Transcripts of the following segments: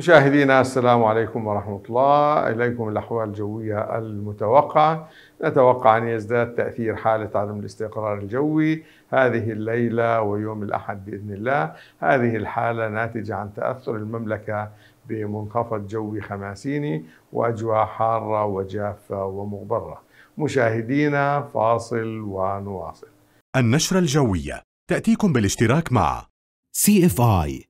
مشاهدينا السلام عليكم ورحمة الله إليكم الأحوال الجوية المتوقعة نتوقع أن يزداد تأثير حالة عدم الاستقرار الجوي هذه الليلة ويوم الأحد بإذن الله هذه الحالة ناتجة عن تأثر المملكة بمنخفض جوي خماسيني وأجواء حارة وجافة ومغبرة مشاهدينا فاصل ونواصل النشرة الجوية تأتيكم بالاشتراك مع سي اف اي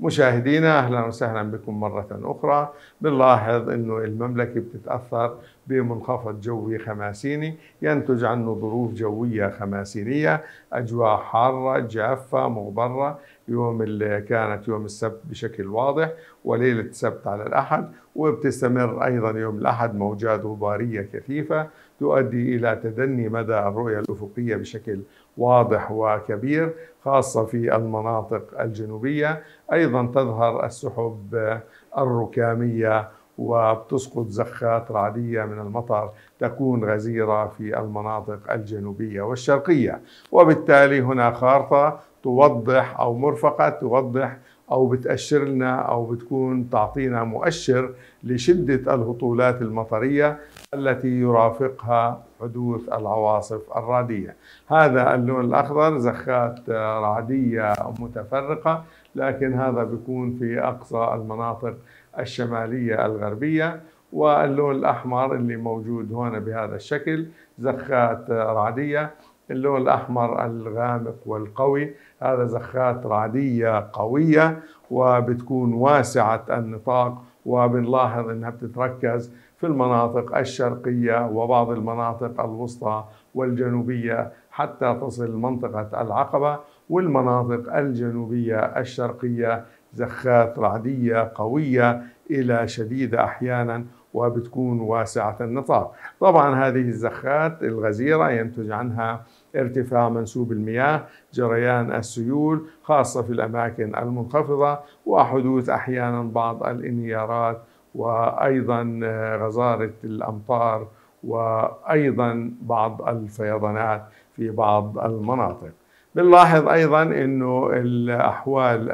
مشاهدينا اهلا وسهلا بكم مره اخرى بنلاحظ انه المملكه بتتاثر بمنخفض جوي خماسيني ينتج عنه ظروف جويه خماسينيه اجواء حاره جافه مغبره يوم اللي كانت يوم السبت بشكل واضح وليله السبت على الاحد وبتستمر ايضا يوم الاحد موجات غباريه كثيفه يؤدي إلى تدني مدى الرؤية الأفقية بشكل واضح وكبير خاصة في المناطق الجنوبية أيضا تظهر السحب الركامية وبتسقط زخات رعدية من المطر تكون غزيرة في المناطق الجنوبية والشرقية وبالتالي هنا خارطة توضح أو مرفقة توضح او بتاشر لنا او بتكون تعطينا مؤشر لشده الهطولات المطريه التي يرافقها حدوث العواصف الرعديه. هذا اللون الاخضر زخات رعديه متفرقه لكن هذا بيكون في اقصى المناطق الشماليه الغربيه واللون الاحمر اللي موجود هنا بهذا الشكل زخات رعديه اللون الأحمر الغامق والقوي هذا زخات رعدية قوية وبتكون واسعة النطاق وبنلاحظ أنها بتتركز في المناطق الشرقية وبعض المناطق الوسطى والجنوبية حتى تصل منطقة العقبة والمناطق الجنوبية الشرقية زخات رعدية قوية إلى شديدة أحيانا وبتكون واسعة النطاق طبعا هذه الزخات الغزيرة ينتج عنها ارتفاع منسوب المياه جريان السيول خاصة في الأماكن المنخفضة وحدوث أحيانا بعض الانهيارات وأيضا غزارة الأمطار وأيضا بعض الفيضانات في بعض المناطق بنلاحظ أيضا أنه الأحوال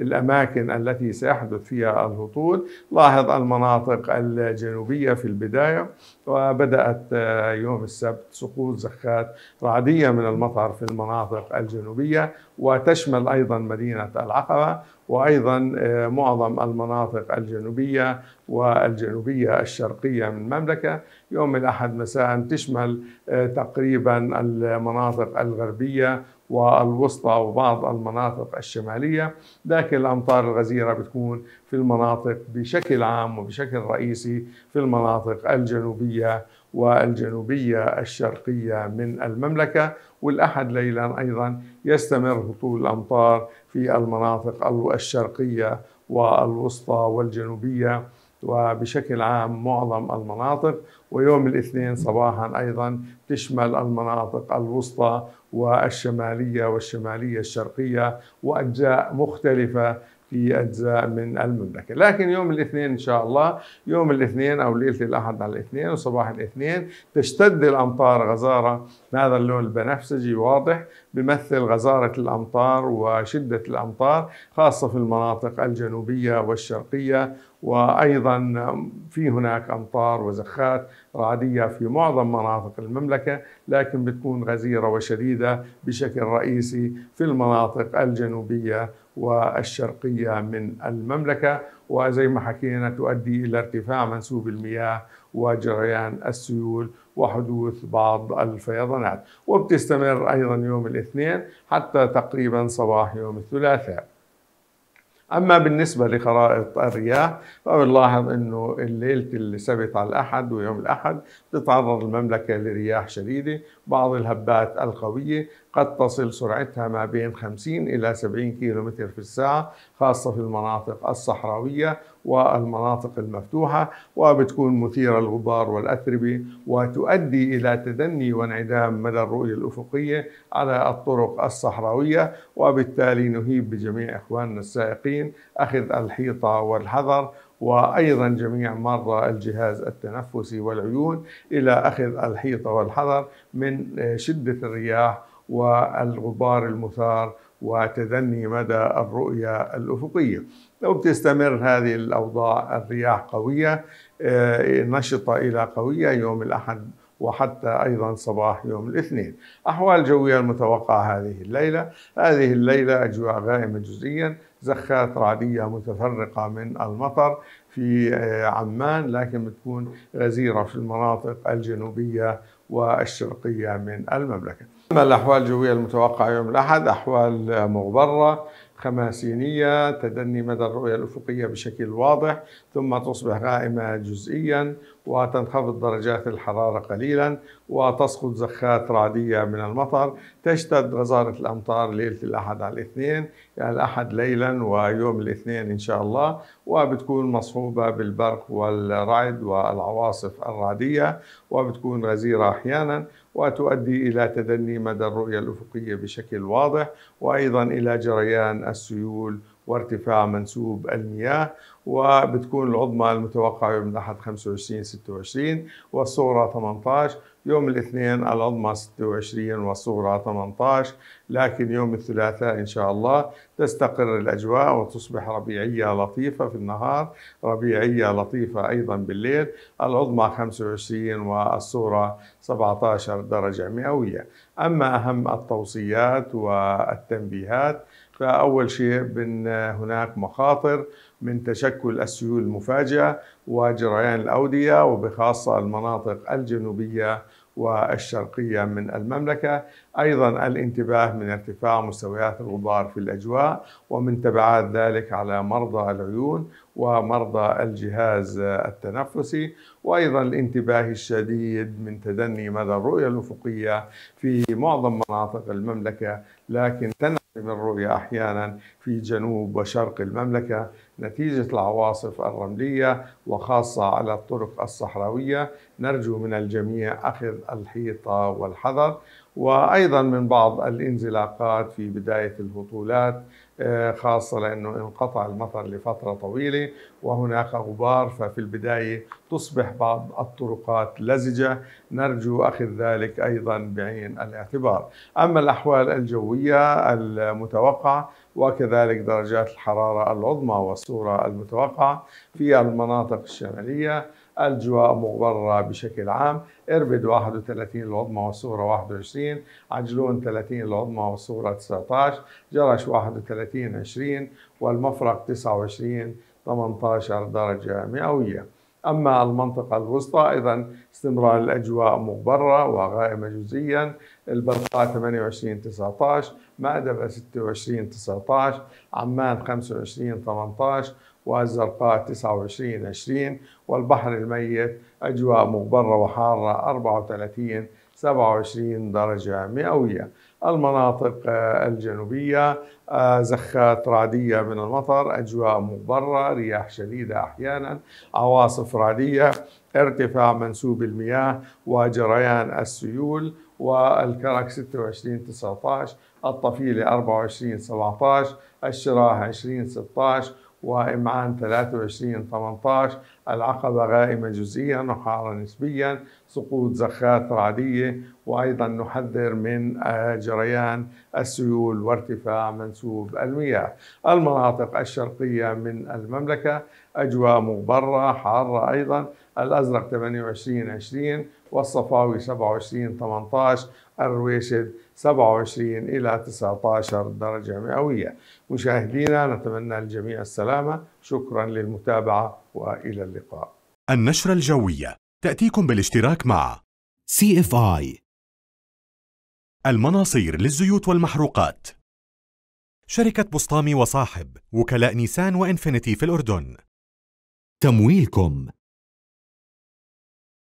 الأماكن التي سيحدث فيها الهطول لاحظ المناطق الجنوبية في البداية وبدأت آه، يوم السبت سقوط زخات رعدية من المطر في المناطق الجنوبية وتشمل أيضا مدينة العقبة وأيضا آه، معظم المناطق الجنوبية والجنوبية الشرقية من المملكة يوم الأحد مساء تشمل آه، تقريبا المناطق الغربية والوسطى وبعض المناطق الشمالية لكن الأمطار الغزيرة بتكون في المناطق بشكل عام وبشكل رئيسي في المناطق الجنوبية والجنوبية الشرقية من المملكة والأحد ليلا أيضا يستمر هطول الأمطار في المناطق الشرقية والوسطى والجنوبية وبشكل عام معظم المناطق ويوم الاثنين صباحا ايضا تشمل المناطق الوسطى والشماليه والشماليه الشرقيه واجزاء مختلفه في اجزاء من المملكه، لكن يوم الاثنين ان شاء الله يوم الاثنين او ليله الاحد على الاثنين وصباح الاثنين تشتد الامطار غزاره هذا اللون البنفسجي واضح بمثل غزاره الامطار وشده الامطار خاصه في المناطق الجنوبيه والشرقيه وايضا في هناك امطار وزخات رعديه في معظم مناطق المملكه لكن بتكون غزيره وشديده بشكل رئيسي في المناطق الجنوبيه والشرقيه من المملكه وزي ما حكينا تؤدي الى ارتفاع منسوب المياه وجريان السيول وحدوث بعض الفيضانات وبتستمر ايضا يوم الاثنين حتى تقريبا صباح يوم الثلاثاء أما بالنسبة لخرائط الرياح فبنلاحظ أنه ليلة السبت على الأحد ويوم الأحد تتعرض المملكة لرياح شديدة بعض الهبات القوية قد تصل سرعتها ما بين 50 إلى 70 متر في الساعة خاصة في المناطق الصحراوية والمناطق المفتوحة وبتكون مثيرة الغبار والأتربة وتؤدي إلى تدني وانعدام مدى الرؤية الأفقية على الطرق الصحراوية وبالتالي نهيب بجميع إخواننا السائقين أخذ الحيطة والحذر وأيضا جميع مرضى الجهاز التنفسي والعيون إلى أخذ الحيطة والحذر من شدة الرياح والغبار المثار وتدني مدى الرؤية الأفقية لو بتستمر هذه الأوضاع الرياح قوية آه، نشطة إلى قوية يوم الأحد وحتى أيضا صباح يوم الاثنين أحوال جوية المتوقعة هذه الليلة هذه الليلة أجواء غائمة جزئيا زخات رعدية متفرقة من المطر في آه، عمان لكن بتكون غزيرة في المناطق الجنوبية والشرقية من المملكة أما الأحوال الجوية المتوقعة يوم الأحد أحوال مغبرة خماسينية تدني مدى الرؤية الأفقية بشكل واضح ثم تصبح غائمة جزئيا وتنخفض درجات الحرارة قليلا وتسقط زخات رعدية من المطر تشتد غزارة الأمطار ليلة الأحد على الاثنين يعني الأحد ليلا ويوم الاثنين إن شاء الله وبتكون مصحوبة بالبرق والرعد والعواصف الرعدية وبتكون غزيرة أحيانا وتؤدي إلى تدني مدى الرؤية الأفقية بشكل واضح وأيضا إلى جريان السيول وارتفاع منسوب المياه وبتكون العظمى المتوقعة يوم الأحد 25 26 والصغرى 18 يوم الاثنين العظمى 26 والصغرى 18 لكن يوم الثلاثاء إن شاء الله تستقر الأجواء وتصبح ربيعية لطيفة في النهار ربيعية لطيفة أيضا بالليل العظمى 25 والصورة 17 درجة مئوية أما أهم التوصيات والتنبيهات فأول شيء من هناك مخاطر من تشكل السيول المفاجئة وجريان الأودية وبخاصة المناطق الجنوبية والشرقية من المملكة أيضا الانتباه من ارتفاع مستويات الغبار في الأجواء ومن تبعات ذلك على مرضى العيون ومرضى الجهاز التنفسي وأيضا الانتباه الشديد من تدني مدى الرؤية الأفقية في معظم مناطق المملكة لكن تنعكس من الرؤية أحيانا في جنوب وشرق المملكة نتيجة العواصف الرملية وخاصة على الطرق الصحراوية نرجو من الجميع أخذ الحيطة والحذر وأيضا من بعض الانزلاقات في بداية الهطولات آه، خاصة لأنه انقطع المطر لفترة طويلة وهناك غبار ففي البداية تصبح بعض الطرقات لزجة نرجو أخذ ذلك أيضا بعين الاعتبار أما الأحوال الجوية المتوقعة وكذلك درجات الحرارة العظمى والصورة المتوقعة في المناطق الشمالية الجواء مغبرة بشكل عام إربد 31 العظمى والصغرى 21 عجلون 30 العظمى والصغرى 19 جرش 31 20 والمفرق 29 18 درجة مئوية أما المنطقة الوسطى أيضا استمرار الأجواء مغبرة وغائمة جزئيا البلقاء 28 19 مأدبة 26 19 عمان 25 18 والزرقاء 29 20 والبحر الميت أجواء مغبرة وحارة 34 27 درجة مئوية المناطق آه، الجنوبية آه، زخات رعدية من المطر أجواء مغبرة رياح شديدة أحيانا عواصف رعدية ارتفاع منسوب المياه وجريان السيول والكرك 26 19 الطفيلة 24 17 الشراع 20 16 وإمعان 23 18 العقبة غائمة جزئيا وحارة نسبيا سقوط زخات رعدية وأيضا نحذر من جريان السيول وارتفاع منسوب المياه المناطق الشرقية من المملكة أجواء مغبرة حارة أيضا الأزرق 28 20 والصفاوي 27 18 الرويشد 27 إلى 19 درجة مئوية مشاهدينا نتمنى الجميع السلامة شكرا للمتابعة وإلى اللقاء النشرة الجوية تأتيكم بالاشتراك مع CFI المناصير للزيوت والمحروقات شركة بسطامي وصاحب وكلاء نيسان وإنفينيتي في الأردن تمويلكم